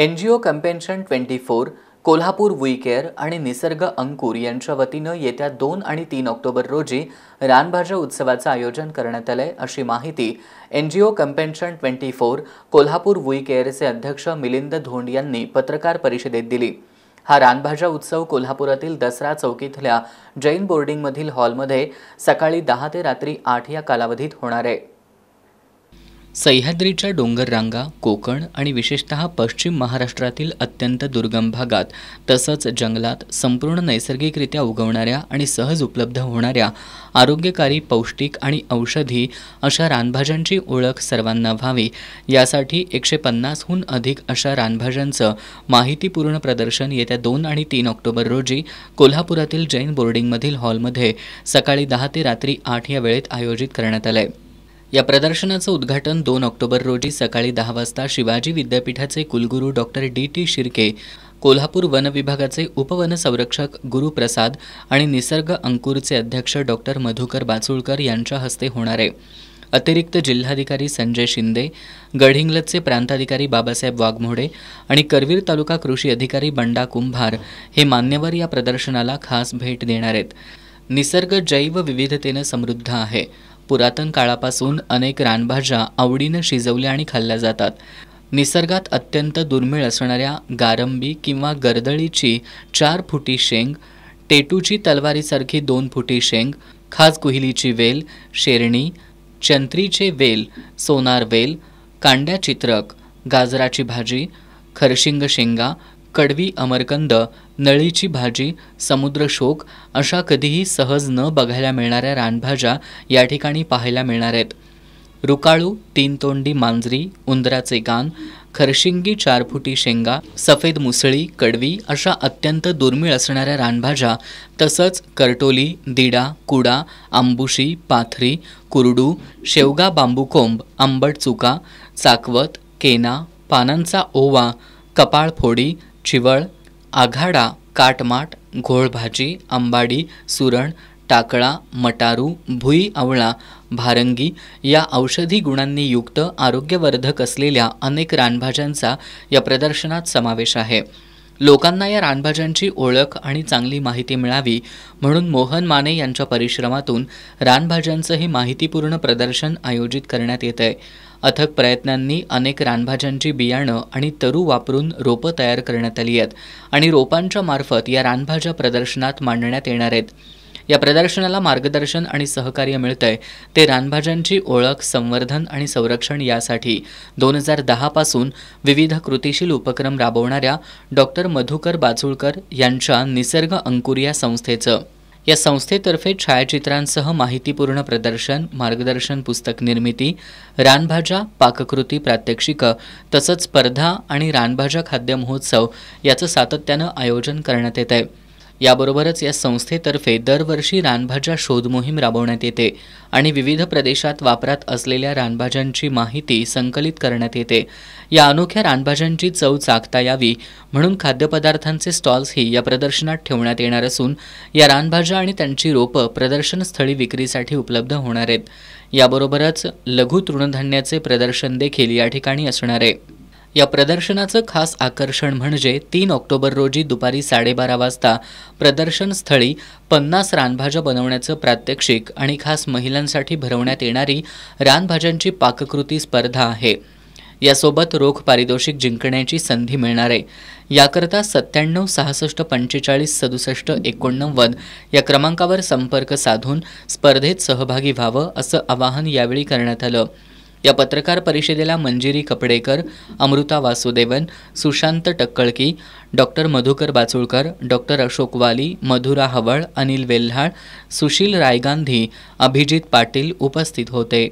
N G O कम्पेन्शन twenty four Kolhapur we care आणि निसर्ग अंकुर यांच्या वतीनं येत्या दोन आणि तीन ऑक्टोबर रोजी रानभाज्या उत्सवाचं आयोजन करण्यात आलंय अशी माहिती N G O कम्पेन्शन twenty four Kolhapur we केअरचे अध्यक्ष मिलिंद धोंड यांनी पत्रकार परिषदेत दिली हा रानभाज्या उत्सव कोल्हापुरातील दसरा चौकीतल्या जैन बोर्डिंगमधील हॉलमध्ये सकाळी दहा ते रात्री आठ या कालावधीत होणार आहे सह्याद्रीच्या डोंगर रांगा कोकण आणि विशेषत पश्चिम महाराष्ट्रातील अत्यंत दुर्गम भागात तसंच जंगलात संपूर्ण नैसर्गिकरित्या उगवणाऱ्या आणि सहज उपलब्ध होणाऱ्या आरोग्यकारी पौष्टिक आणि औषधी अशा रानभाज्यांची ओळख सर्वांना व्हावी यासाठी एकशे पन्नासहून अधिक अशा रानभाज्यांचं माहितीपूर्ण प्रदर्शन येत्या दोन आणि तीन ऑक्टोबर रोजी कोल्हापुरातील जैन बोर्डिंगमधील हॉलमध्ये सकाळी दहा ते रात्री आठ या वेळेत आयोजित करण्यात आलं आहे या प्रदर्शनाचं उद्घाटन दोन ऑक्टोबर रोजी सकाळी दहा वाजता शिवाजी विद्यापीठाचे कुलगुरू doctor D T Shirke Kolhapur वन विभागाचे संरक्षक गुरुप्रसाद आणि निसर्ग अंकुरचे अध्यक्ष डॉक्टर मधुकर बाचुळकर यांच्या हस्ते होणार आहे अतिरिक्त जिल्हाधिकारी संजय शिंदे गडहिंग्लजचे प्रांताधिकारी बाबासाहेब वाघमोडे आणि करवीर तालुका कृषी अधिकारी बंडा कुंभार हे मान्यवर या प्रदर्शनाला खास भेट देणार आहेत निसर्ग जैव विविधतेनं समृद्ध आहे पुरातन काळापासून अनेक रानभाज्या आवडीनं शिजवल्या आणि खाल्ल्या जातात निसर्गात अत्यंत दुर्मिळ असणाऱ्या गारंबी किंवा गर्दळीची चार फुटी शेंग टेटूची तलवारीसारखी दोन फुटी शेंग खास कुहिलीची वेल शेरणी चंत्रीचे वेल सोनार वेल कांड्या चित्रक गाजराची भाजी खरशिंग शेंगा कडवी अमरकंद नळीची भाजी समुद्रशोक अशा कधीही सहज न बघायला मिळणाऱ्या रानभाज्या या ठिकाणी पाहायला मिळणार आहेत रुकाळू तीन तोंडी मांजरी उंदराचे कान खरशिंगी चार फुटी शेंगा सफेद मुसळी कडवी अशा अत्यंत दुर्मिळ असणाऱ्या रानभाज्या तसंच करटोली दिडा कुडा आंबुशी पाथरी कुरडू शेवगा बांबूकोंब आंबट चुका चाकवत केना पानांचा ओवा कपाळफोडी चिवळ आघाडा काटमाट घोळभाजी आंबाडी सुरण टाकळा मटारू भुई आवळा भारंगी या औषधी गुणांनी युक्त आरोग्यवर्धक असलेल्या अनेक रानभाज्यांचा या प्रदर्शनात समावेश आहे लोकांना या रानभाज्यांची ओळख आणि चांगली माहिती मिळावी म्हणून मोहन माने यांच्या परिश्रमातून रानभाज्यांचंही माहितीपूर्ण प्रदर्शन आयोजित करण्यात येत आहे अथक प्रयत्नांनी अनेक रानभाज्यांची बियाणं आणि तरू वापरून रोपं तयार करण्यात आली आहेत आणि रोपांच्या मार्फत या रानभाज्या प्रदर्शनात मांडण्यात येणार आहेत या प्रदर्शनाला मार्गदर्शन आणि सहकार्य मिळतंय ते रानभाज्यांची ओळख संवर्धन आणि संरक्षण यासाठी दोन हजार दहापासून विविध कृतीशील उपक्रम राबवणाऱ्या डॉक्टर मधुकर बाचुळकर यांच्या निसर्ग अंकुर या संस्थेचं या संस्थेतर्फे छायाचित्रांसह माहितीपूर्ण प्रदर्शन मार्गदर्शन पुस्तक निर्मिती रानभाज्या पाककृती प्रात्यक्षिकं तसंच स्पर्धा आणि रानभाज्या खाद्य महोत्सव याचं सातत्यानं आयोजन करण्यात येत आहे याबरोबरच या संस्थेतर्फे दरवर्षी रानभाज्या शोध मोहीम राबवण्यात येते आणि विविध प्रदेशात वापरात असलेल्या रानभाज्यांची माहिती संकलित करण्यात येते या अनोख्या रानभाज्यांची चव चाखता यावी म्हणून खाद्यपदार्थांचे स्टॉल्सही या प्रदर्शनात ठेवण्यात येणार असून या रानभाज्या आणि त्यांची रोपं प्रदर्शनस्थळी विक्रीसाठी उपलब्ध होणार आहेत याबरोबरच लघु तृणधान्याचे प्रदर्शन देखील या ठिकाणी असणार आहे या प्रदर्शनाचं खास आकर्षण म्हणजे तीन ऑक्टोबर रोजी दुपारी साडेबारा वाजता प्रदर्शनस्थळी पन्नास रानभाज्या बनवण्याचं प्रात्यक्षिक आणि खास महिलांसाठी भरवण्यात येणारी रानभाज्यांची पाककृती स्पर्धा आहे यासोबत रोख पारितोषिक जिंकण्याची संधी मिळणार आहे याकरता सत्त्याण्णव सहासष्ट पंचेचाळीस सदुसष्ट एकोणनव्वद या क्रमांकावर संपर्क साधून स्पर्धेत सहभागी व्हावं असं आवाहन यावेळी करण्यात आलं या पत्रकार परिषदेला मंजिरी कपडेकर अमृता वासुदेवन सुशांत टक्कळकी डॉक्टर मधुकर बाचुळकर डॉक्टर अशोक वाली मधुरा हवळ अनिल वेल्हाळ सुशील रायगांधी अभिजित पाटील उपस्थित होते